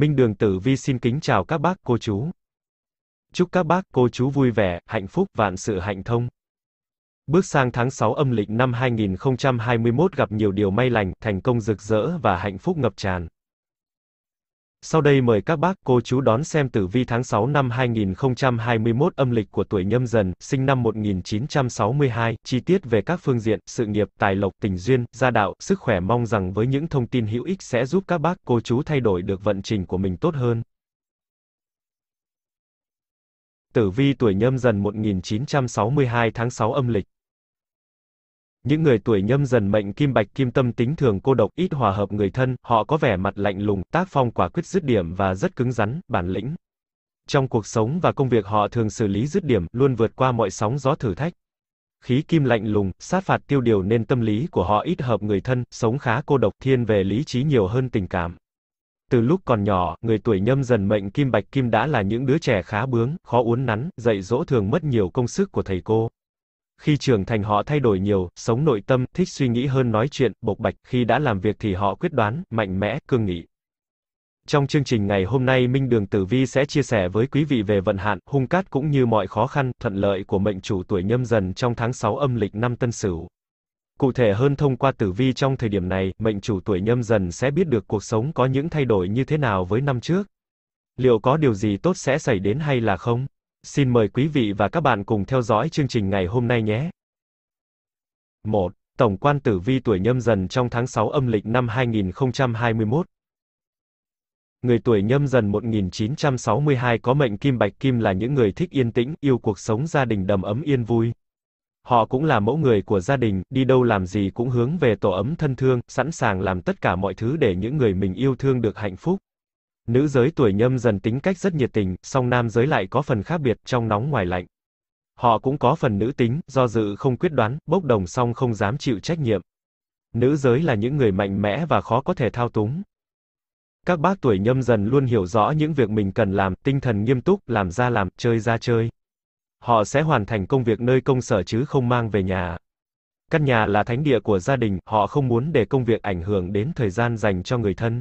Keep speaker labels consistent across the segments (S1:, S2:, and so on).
S1: Minh Đường Tử Vi xin kính chào các bác cô chú. Chúc các bác cô chú vui vẻ, hạnh phúc vạn sự hạnh thông. Bước sang tháng 6 âm lịch năm 2021 gặp nhiều điều may lành, thành công rực rỡ và hạnh phúc ngập tràn. Sau đây mời các bác, cô chú đón xem tử vi tháng 6 năm 2021 âm lịch của tuổi nhâm dần, sinh năm 1962, chi tiết về các phương diện, sự nghiệp, tài lộc, tình duyên, gia đạo, sức khỏe mong rằng với những thông tin hữu ích sẽ giúp các bác, cô chú thay đổi được vận trình của mình tốt hơn. Tử vi tuổi nhâm dần 1962 tháng 6 âm lịch những người tuổi nhâm dần mệnh kim bạch kim tâm tính thường cô độc, ít hòa hợp người thân, họ có vẻ mặt lạnh lùng, tác phong quả quyết dứt điểm và rất cứng rắn, bản lĩnh. Trong cuộc sống và công việc họ thường xử lý dứt điểm, luôn vượt qua mọi sóng gió thử thách. Khí kim lạnh lùng, sát phạt tiêu điều nên tâm lý của họ ít hợp người thân, sống khá cô độc, thiên về lý trí nhiều hơn tình cảm. Từ lúc còn nhỏ, người tuổi nhâm dần mệnh kim bạch kim đã là những đứa trẻ khá bướng, khó uốn nắn, dạy dỗ thường mất nhiều công sức của thầy cô. Khi trưởng thành họ thay đổi nhiều, sống nội tâm, thích suy nghĩ hơn nói chuyện, bộc bạch, khi đã làm việc thì họ quyết đoán, mạnh mẽ, cương nghị. Trong chương trình ngày hôm nay Minh Đường Tử Vi sẽ chia sẻ với quý vị về vận hạn, hung cát cũng như mọi khó khăn, thuận lợi của mệnh chủ tuổi nhâm dần trong tháng 6 âm lịch năm tân sửu. Cụ thể hơn thông qua tử vi trong thời điểm này, mệnh chủ tuổi nhâm dần sẽ biết được cuộc sống có những thay đổi như thế nào với năm trước. Liệu có điều gì tốt sẽ xảy đến hay là không? Xin mời quý vị và các bạn cùng theo dõi chương trình ngày hôm nay nhé. 1. Tổng quan tử vi tuổi nhâm dần trong tháng 6 âm lịch năm 2021 Người tuổi nhâm dần 1962 có mệnh kim bạch kim là những người thích yên tĩnh, yêu cuộc sống gia đình đầm ấm yên vui. Họ cũng là mẫu người của gia đình, đi đâu làm gì cũng hướng về tổ ấm thân thương, sẵn sàng làm tất cả mọi thứ để những người mình yêu thương được hạnh phúc. Nữ giới tuổi nhâm dần tính cách rất nhiệt tình, song nam giới lại có phần khác biệt, trong nóng ngoài lạnh. Họ cũng có phần nữ tính, do dự không quyết đoán, bốc đồng song không dám chịu trách nhiệm. Nữ giới là những người mạnh mẽ và khó có thể thao túng. Các bác tuổi nhâm dần luôn hiểu rõ những việc mình cần làm, tinh thần nghiêm túc, làm ra làm, chơi ra chơi. Họ sẽ hoàn thành công việc nơi công sở chứ không mang về nhà. Căn nhà là thánh địa của gia đình, họ không muốn để công việc ảnh hưởng đến thời gian dành cho người thân.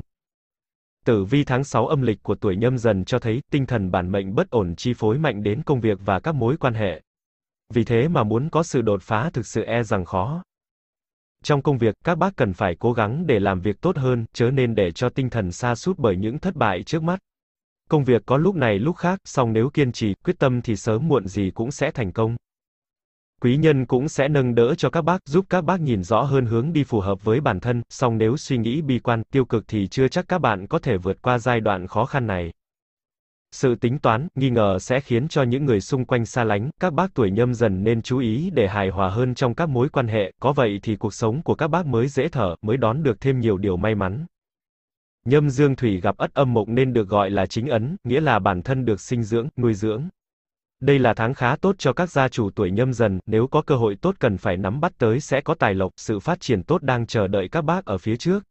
S1: Tử vi tháng 6 âm lịch của tuổi nhâm dần cho thấy tinh thần bản mệnh bất ổn chi phối mạnh đến công việc và các mối quan hệ. Vì thế mà muốn có sự đột phá thực sự e rằng khó. Trong công việc, các bác cần phải cố gắng để làm việc tốt hơn, chớ nên để cho tinh thần sa sút bởi những thất bại trước mắt. Công việc có lúc này lúc khác, song nếu kiên trì, quyết tâm thì sớm muộn gì cũng sẽ thành công quý nhân cũng sẽ nâng đỡ cho các bác, giúp các bác nhìn rõ hơn hướng đi phù hợp với bản thân, song nếu suy nghĩ bi quan, tiêu cực thì chưa chắc các bạn có thể vượt qua giai đoạn khó khăn này. Sự tính toán, nghi ngờ sẽ khiến cho những người xung quanh xa lánh, các bác tuổi nhâm dần nên chú ý để hài hòa hơn trong các mối quan hệ, có vậy thì cuộc sống của các bác mới dễ thở, mới đón được thêm nhiều điều may mắn. Nhâm dương thủy gặp ất âm mộc nên được gọi là chính ấn, nghĩa là bản thân được sinh dưỡng, nuôi dưỡng. Đây là tháng khá tốt cho các gia chủ tuổi nhâm dần, nếu có cơ hội tốt cần phải nắm bắt tới sẽ có tài lộc, sự phát triển tốt đang chờ đợi các bác ở phía trước.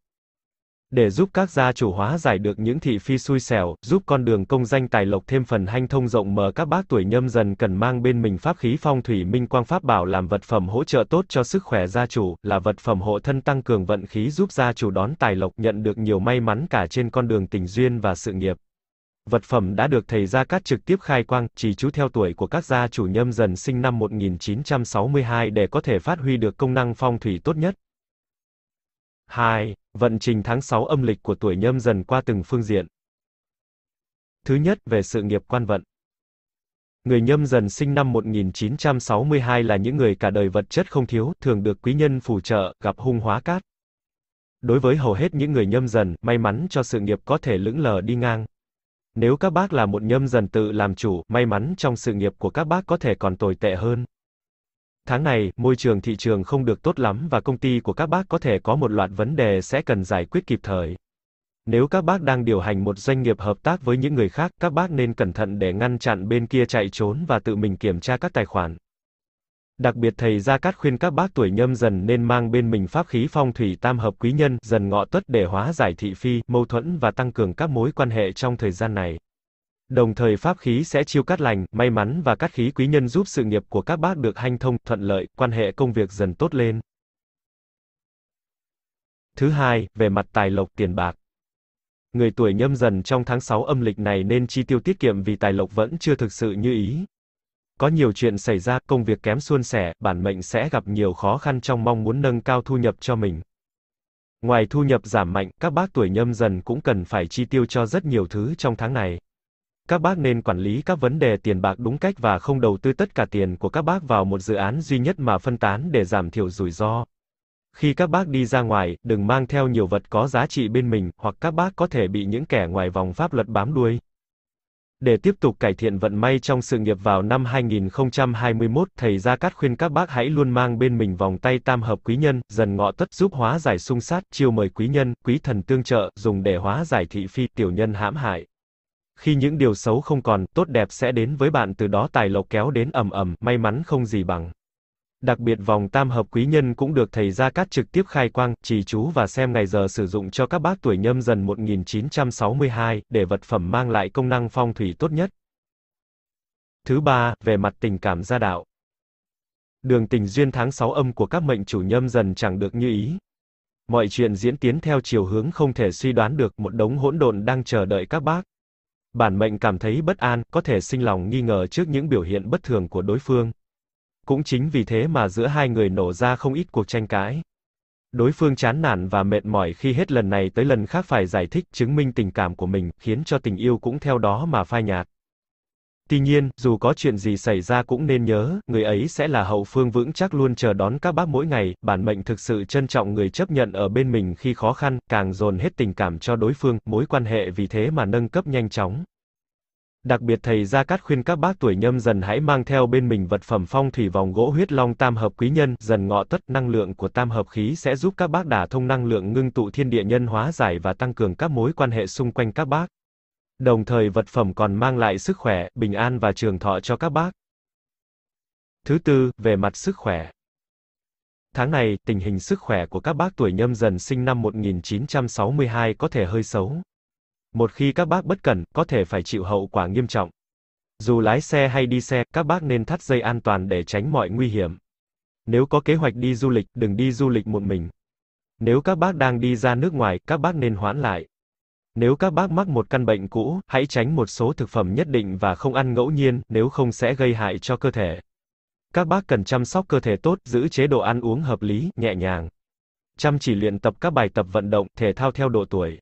S1: Để giúp các gia chủ hóa giải được những thị phi xui xẻo, giúp con đường công danh tài lộc thêm phần hanh thông rộng mở các bác tuổi nhâm dần cần mang bên mình pháp khí phong thủy minh quang pháp bảo làm vật phẩm hỗ trợ tốt cho sức khỏe gia chủ, là vật phẩm hộ thân tăng cường vận khí giúp gia chủ đón tài lộc nhận được nhiều may mắn cả trên con đường tình duyên và sự nghiệp. Vật phẩm đã được thầy Gia Cát trực tiếp khai quang, chỉ chú theo tuổi của các gia chủ nhâm dần sinh năm 1962 để có thể phát huy được công năng phong thủy tốt nhất. 2. Vận trình tháng 6 âm lịch của tuổi nhâm dần qua từng phương diện. Thứ nhất, về sự nghiệp quan vận. Người nhâm dần sinh năm 1962 là những người cả đời vật chất không thiếu, thường được quý nhân phù trợ, gặp hung hóa cát. Đối với hầu hết những người nhâm dần, may mắn cho sự nghiệp có thể lững lờ đi ngang. Nếu các bác là một nhâm dần tự làm chủ, may mắn trong sự nghiệp của các bác có thể còn tồi tệ hơn. Tháng này, môi trường thị trường không được tốt lắm và công ty của các bác có thể có một loạt vấn đề sẽ cần giải quyết kịp thời. Nếu các bác đang điều hành một doanh nghiệp hợp tác với những người khác, các bác nên cẩn thận để ngăn chặn bên kia chạy trốn và tự mình kiểm tra các tài khoản. Đặc biệt thầy Gia Cát khuyên các bác tuổi nhâm dần nên mang bên mình pháp khí phong thủy tam hợp quý nhân, dần ngọ tuất để hóa giải thị phi, mâu thuẫn và tăng cường các mối quan hệ trong thời gian này. Đồng thời pháp khí sẽ chiêu cát lành, may mắn và cát khí quý nhân giúp sự nghiệp của các bác được hanh thông, thuận lợi, quan hệ công việc dần tốt lên. Thứ hai, về mặt tài lộc tiền bạc. Người tuổi nhâm dần trong tháng 6 âm lịch này nên chi tiêu tiết kiệm vì tài lộc vẫn chưa thực sự như ý, có nhiều chuyện xảy ra, công việc kém suôn sẻ, bản mệnh sẽ gặp nhiều khó khăn trong mong muốn nâng cao thu nhập cho mình. Ngoài thu nhập giảm mạnh, các bác tuổi nhâm dần cũng cần phải chi tiêu cho rất nhiều thứ trong tháng này. Các bác nên quản lý các vấn đề tiền bạc đúng cách và không đầu tư tất cả tiền của các bác vào một dự án duy nhất mà phân tán để giảm thiểu rủi ro. Khi các bác đi ra ngoài, đừng mang theo nhiều vật có giá trị bên mình, hoặc các bác có thể bị những kẻ ngoài vòng pháp luật bám đuôi. Để tiếp tục cải thiện vận may trong sự nghiệp vào năm 2021, thầy Gia Cát khuyên các bác hãy luôn mang bên mình vòng tay tam hợp quý nhân, dần ngọ tất giúp hóa giải xung sát, chiêu mời quý nhân, quý thần tương trợ, dùng để hóa giải thị phi tiểu nhân hãm hại. Khi những điều xấu không còn, tốt đẹp sẽ đến với bạn từ đó tài lộc kéo đến ầm ầm, may mắn không gì bằng. Đặc biệt vòng tam hợp quý nhân cũng được thầy Gia Cát trực tiếp khai quang, trì chú và xem ngày giờ sử dụng cho các bác tuổi nhâm dần 1962, để vật phẩm mang lại công năng phong thủy tốt nhất. Thứ ba, về mặt tình cảm gia đạo. Đường tình duyên tháng 6 âm của các mệnh chủ nhâm dần chẳng được như ý. Mọi chuyện diễn tiến theo chiều hướng không thể suy đoán được, một đống hỗn độn đang chờ đợi các bác. Bản mệnh cảm thấy bất an, có thể sinh lòng nghi ngờ trước những biểu hiện bất thường của đối phương. Cũng chính vì thế mà giữa hai người nổ ra không ít cuộc tranh cãi. Đối phương chán nản và mệt mỏi khi hết lần này tới lần khác phải giải thích, chứng minh tình cảm của mình, khiến cho tình yêu cũng theo đó mà phai nhạt. Tuy nhiên, dù có chuyện gì xảy ra cũng nên nhớ, người ấy sẽ là hậu phương vững chắc luôn chờ đón các bác mỗi ngày, bản mệnh thực sự trân trọng người chấp nhận ở bên mình khi khó khăn, càng dồn hết tình cảm cho đối phương, mối quan hệ vì thế mà nâng cấp nhanh chóng. Đặc biệt thầy Gia Cát khuyên các bác tuổi nhâm dần hãy mang theo bên mình vật phẩm phong thủy vòng gỗ huyết long tam hợp quý nhân, dần ngọ tất, năng lượng của tam hợp khí sẽ giúp các bác đả thông năng lượng ngưng tụ thiên địa nhân hóa giải và tăng cường các mối quan hệ xung quanh các bác. Đồng thời vật phẩm còn mang lại sức khỏe, bình an và trường thọ cho các bác. Thứ tư, về mặt sức khỏe. Tháng này, tình hình sức khỏe của các bác tuổi nhâm dần sinh năm 1962 có thể hơi xấu. Một khi các bác bất cẩn, có thể phải chịu hậu quả nghiêm trọng. Dù lái xe hay đi xe, các bác nên thắt dây an toàn để tránh mọi nguy hiểm. Nếu có kế hoạch đi du lịch, đừng đi du lịch một mình. Nếu các bác đang đi ra nước ngoài, các bác nên hoãn lại. Nếu các bác mắc một căn bệnh cũ, hãy tránh một số thực phẩm nhất định và không ăn ngẫu nhiên, nếu không sẽ gây hại cho cơ thể. Các bác cần chăm sóc cơ thể tốt, giữ chế độ ăn uống hợp lý, nhẹ nhàng. Chăm chỉ luyện tập các bài tập vận động, thể thao theo độ tuổi.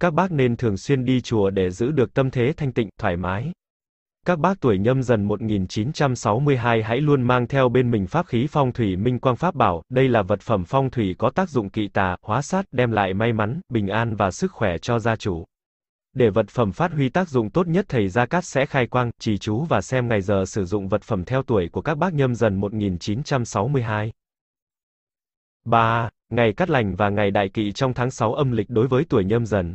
S1: Các bác nên thường xuyên đi chùa để giữ được tâm thế thanh tịnh, thoải mái. Các bác tuổi nhâm dần 1962 hãy luôn mang theo bên mình pháp khí phong thủy minh quang pháp bảo, đây là vật phẩm phong thủy có tác dụng kỵ tà, hóa sát, đem lại may mắn, bình an và sức khỏe cho gia chủ. Để vật phẩm phát huy tác dụng tốt nhất thầy Gia Cát sẽ khai quang, trì chú và xem ngày giờ sử dụng vật phẩm theo tuổi của các bác nhâm dần 1962. 3. Ngày cát lành và ngày đại kỵ trong tháng 6 âm lịch đối với tuổi nhâm dần.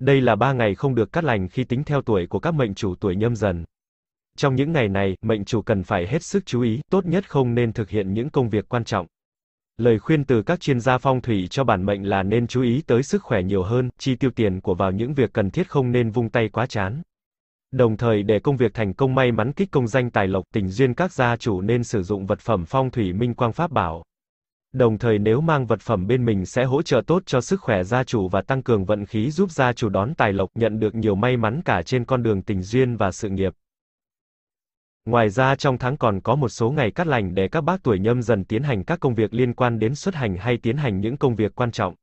S1: Đây là ba ngày không được cắt lành khi tính theo tuổi của các mệnh chủ tuổi nhâm dần. Trong những ngày này, mệnh chủ cần phải hết sức chú ý, tốt nhất không nên thực hiện những công việc quan trọng. Lời khuyên từ các chuyên gia phong thủy cho bản mệnh là nên chú ý tới sức khỏe nhiều hơn, chi tiêu tiền của vào những việc cần thiết không nên vung tay quá chán. Đồng thời để công việc thành công may mắn kích công danh tài lộc tình duyên các gia chủ nên sử dụng vật phẩm phong thủy minh quang pháp bảo. Đồng thời nếu mang vật phẩm bên mình sẽ hỗ trợ tốt cho sức khỏe gia chủ và tăng cường vận khí giúp gia chủ đón tài lộc, nhận được nhiều may mắn cả trên con đường tình duyên và sự nghiệp. Ngoài ra trong tháng còn có một số ngày cắt lành để các bác tuổi nhâm dần tiến hành các công việc liên quan đến xuất hành hay tiến hành những công việc quan trọng.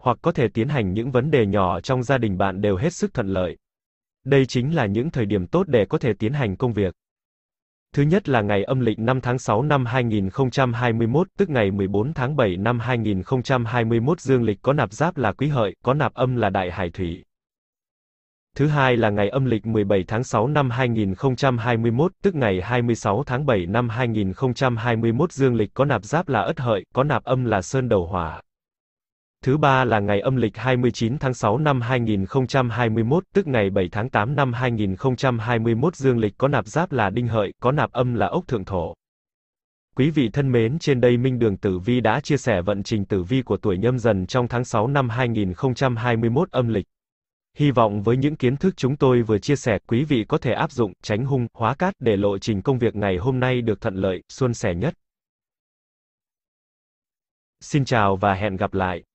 S1: Hoặc có thể tiến hành những vấn đề nhỏ trong gia đình bạn đều hết sức thuận lợi. Đây chính là những thời điểm tốt để có thể tiến hành công việc. Thứ nhất là ngày âm lịch 5 tháng 6 năm 2021, tức ngày 14 tháng 7 năm 2021 dương lịch có nạp giáp là quý hợi, có nạp âm là đại hải thủy. Thứ hai là ngày âm lịch 17 tháng 6 năm 2021, tức ngày 26 tháng 7 năm 2021 dương lịch có nạp giáp là ất hợi, có nạp âm là sơn đầu hỏa. Thứ ba là ngày âm lịch 29 tháng 6 năm 2021, tức ngày 7 tháng 8 năm 2021 dương lịch có nạp giáp là đinh hợi, có nạp âm là ốc thượng thổ. Quý vị thân mến, trên đây Minh Đường Tử Vi đã chia sẻ vận trình tử vi của tuổi nhâm dần trong tháng 6 năm 2021 âm lịch. Hy vọng với những kiến thức chúng tôi vừa chia sẻ, quý vị có thể áp dụng, tránh hung, hóa cát để lộ trình công việc ngày hôm nay được thuận lợi, suôn sẻ nhất. Xin chào và hẹn gặp lại.